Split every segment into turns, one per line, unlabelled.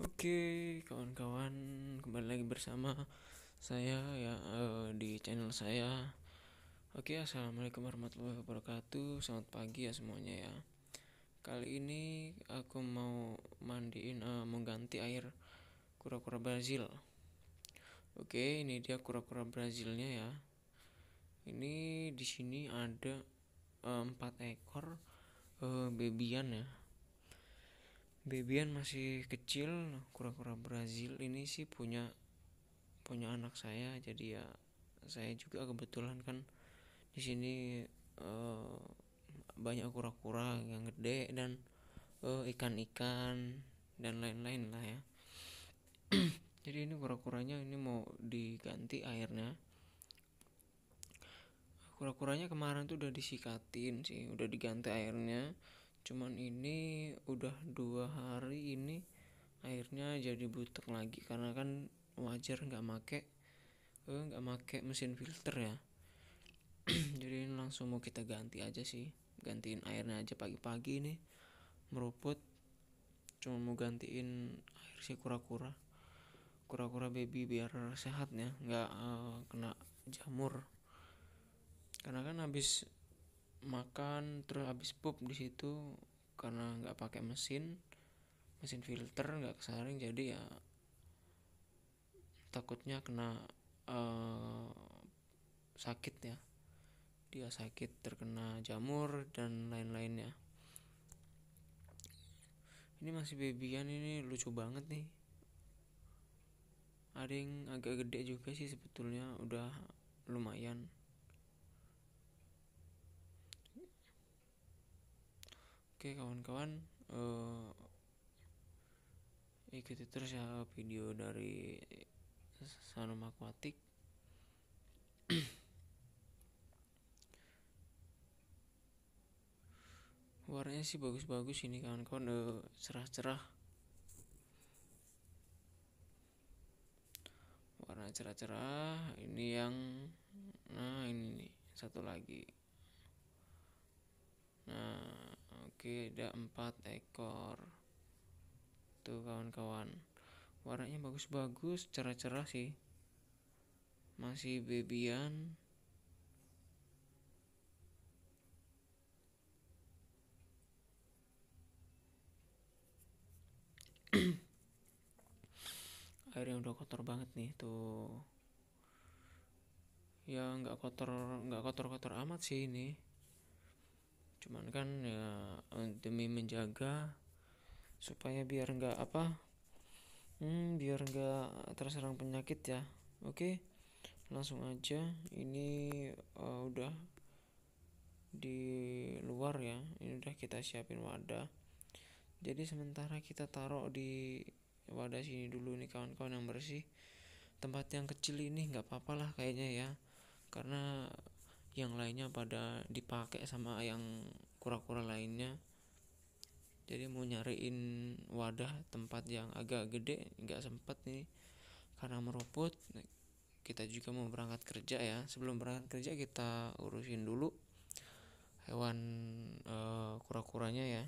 Oke, kawan-kawan, kembali lagi bersama saya ya uh, di channel saya. Oke, assalamualaikum warahmatullahi wabarakatuh. Selamat pagi ya semuanya ya. Kali ini aku mau mandiin uh, mengganti air kura-kura Brazil. Oke, ini dia kura-kura Brazilnya ya. Ini di sini ada eh, empat 4 ekor uh, babyan ya Bebian masih kecil kura-kura Brazil ini sih punya punya anak saya jadi ya saya juga kebetulan kan di sini uh, banyak kura-kura yang gede dan ikan eh, ikan-ikan dan lain-lain lah ya jadi ini kura-kuranya ini mau diganti airnya kura-kuranya kemarin tuh udah disikatin sih udah diganti airnya cuman ini udah dua hari ini airnya jadi butek lagi karena kan wajar nggak make eh, nggak eh, make mesin filter ya jadi ini langsung mau kita ganti aja sih gantiin airnya aja pagi-pagi ini meruput cuma mau gantiin air si kura-kura kura-kura baby biar sehat ya nggak uh, kena jamur karena kan habis makan terus habis pup di situ karena nggak pakai mesin mesin filter nggak kesaring jadi ya takutnya kena uh, sakit ya dia sakit terkena jamur dan lain-lainnya ini masih babyan ini lucu banget nih ada yang agak gede juga sih sebetulnya udah lumayan Oke kawan-kawan uh, Ikuti terus ya video dari Sanum Aquatic Warnanya sih bagus-bagus ini kawan-kawan uh, Cerah-cerah Warna cerah-cerah Ini yang Nah ini nih satu lagi Nah Oke, ada empat ekor. Tuh kawan-kawan. Warnanya bagus-bagus, cerah-cerah sih. Masih Air yang udah kotor banget nih tuh ya nggak kotor nggak kotor kotor amat sih ini cuman kan ya eh, demi menjaga supaya biar nggak apa hmm, biar nggak terserang penyakit ya oke okay? langsung aja ini uh, udah di luar ya ini udah kita siapin wadah jadi sementara kita taruh di wadah sini dulu nih kawan-kawan yang bersih tempat yang kecil ini nggak apa-apalah kayaknya ya karena yang lainnya pada dipakai sama yang kura-kura lainnya jadi mau nyariin wadah tempat yang agak gede nggak sempet nih karena meruput kita juga mau berangkat kerja ya sebelum berangkat kerja kita urusin dulu hewan uh, kura-kuranya ya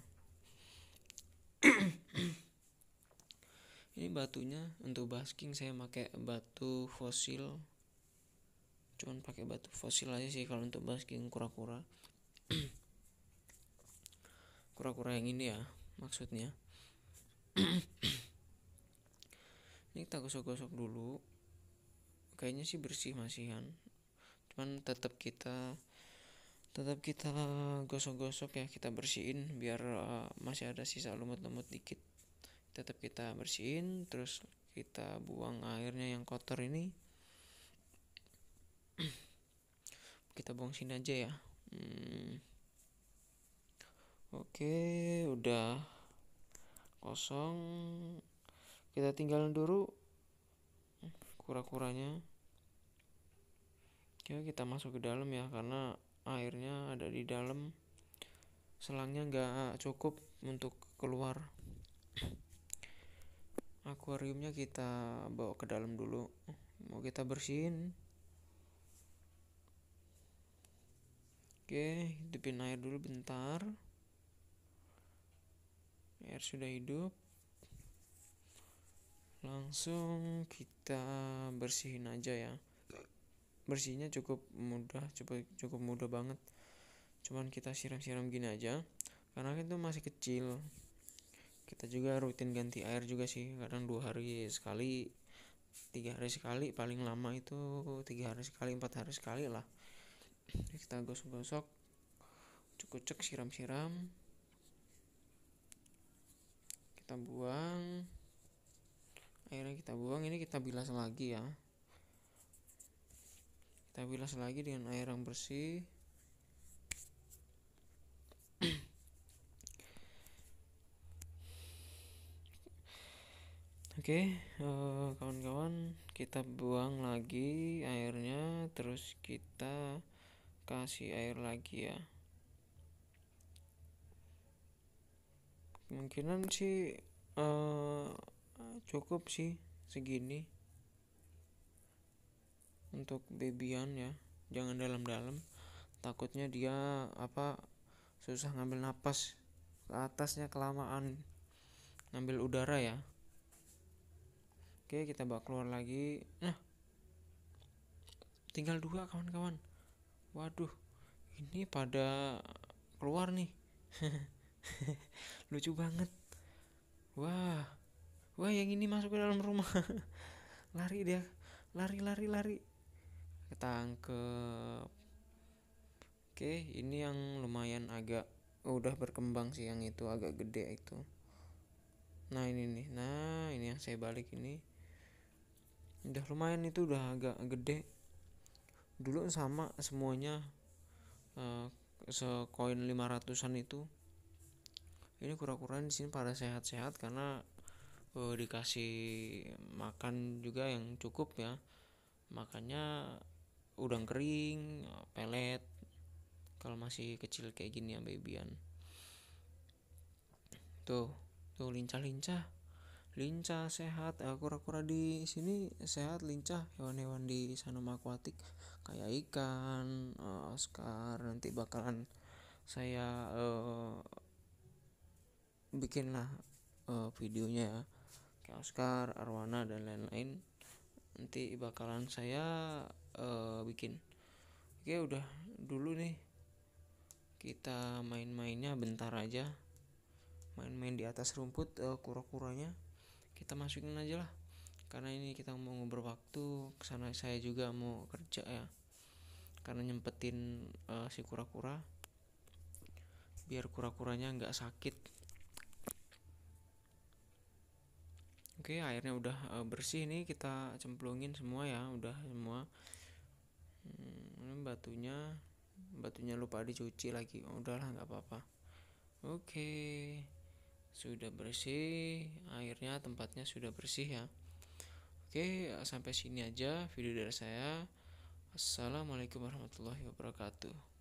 ini batunya untuk basking saya pakai batu fosil cuman pakai batu fosil aja sih kalau untuk basking kura-kura kura-kura yang ini ya maksudnya ini kita gosok-gosok dulu kayaknya sih bersih masih kan cuman tetap kita tetap kita gosok-gosok ya kita bersihin biar uh, masih ada sisa lumut-lumut dikit tetap kita bersihin terus kita buang airnya yang kotor ini kita buang sini aja ya hmm. oke udah kosong kita tinggalin dulu kura-kuranya ya kita masuk ke dalam ya karena airnya ada di dalam selangnya nggak cukup untuk keluar akuariumnya kita bawa ke dalam dulu mau kita bersihin Oke, hidupin air dulu bentar. Air sudah hidup. Langsung kita bersihin aja ya. Bersihnya cukup mudah, cukup cukup mudah banget. Cuman kita siram-siram gini aja. Karena itu masih kecil. Kita juga rutin ganti air juga sih, kadang dua hari sekali, tiga hari sekali, paling lama itu tiga hari sekali, empat hari sekali lah kita gosok-gosok cukup siram-siram kita buang airnya kita buang ini kita bilas lagi ya kita bilas lagi dengan air yang bersih Oke, okay, uh, eh, kawan-kawan, kita buang lagi airnya, terus kita kasih air lagi ya kemungkinan sih uh, cukup sih segini untuk bebian ya jangan dalam-dalam takutnya dia apa susah ngambil nafas ke atasnya kelamaan ngambil udara ya oke kita bawa keluar lagi nah tinggal dua kawan-kawan waduh ini pada keluar nih lucu banget wah wah yang ini masuk ke dalam rumah lari dia lari lari lari ketangkep oke ini yang lumayan agak oh, udah berkembang sih yang itu agak gede itu nah ini nih nah ini yang saya balik ini udah lumayan itu udah agak gede dulu sama semuanya uh, sekoin 500-an itu ini kura-kura di sini pada sehat-sehat karena uh, dikasih makan juga yang cukup ya makanya udang kering pelet kalau masih kecil kayak gini ya babyan tuh tuh lincah-lincah lincah sehat eh, kura-kura di sini sehat lincah hewan-hewan di sanum akuatik kayak ikan uh, Oscar nanti bakalan saya uh, eh, bikin lah uh, eh, videonya ya kayak Oscar, Arwana dan lain-lain nanti bakalan saya uh, bikin oke udah dulu nih kita main-mainnya bentar aja main-main di atas rumput uh, kura-kuranya kita masukin aja lah karena ini kita mau ngobrol waktu kesana saya juga mau kerja ya karena nyempetin uh, si kura-kura biar kura-kuranya nggak sakit oke airnya udah uh, bersih nih kita cemplungin semua ya udah semua hmm, batunya batunya lupa dicuci lagi oh, udahlah nggak apa-apa oke sudah bersih airnya tempatnya sudah bersih ya Oke, sampai sini aja video dari saya. Assalamualaikum warahmatullahi wabarakatuh.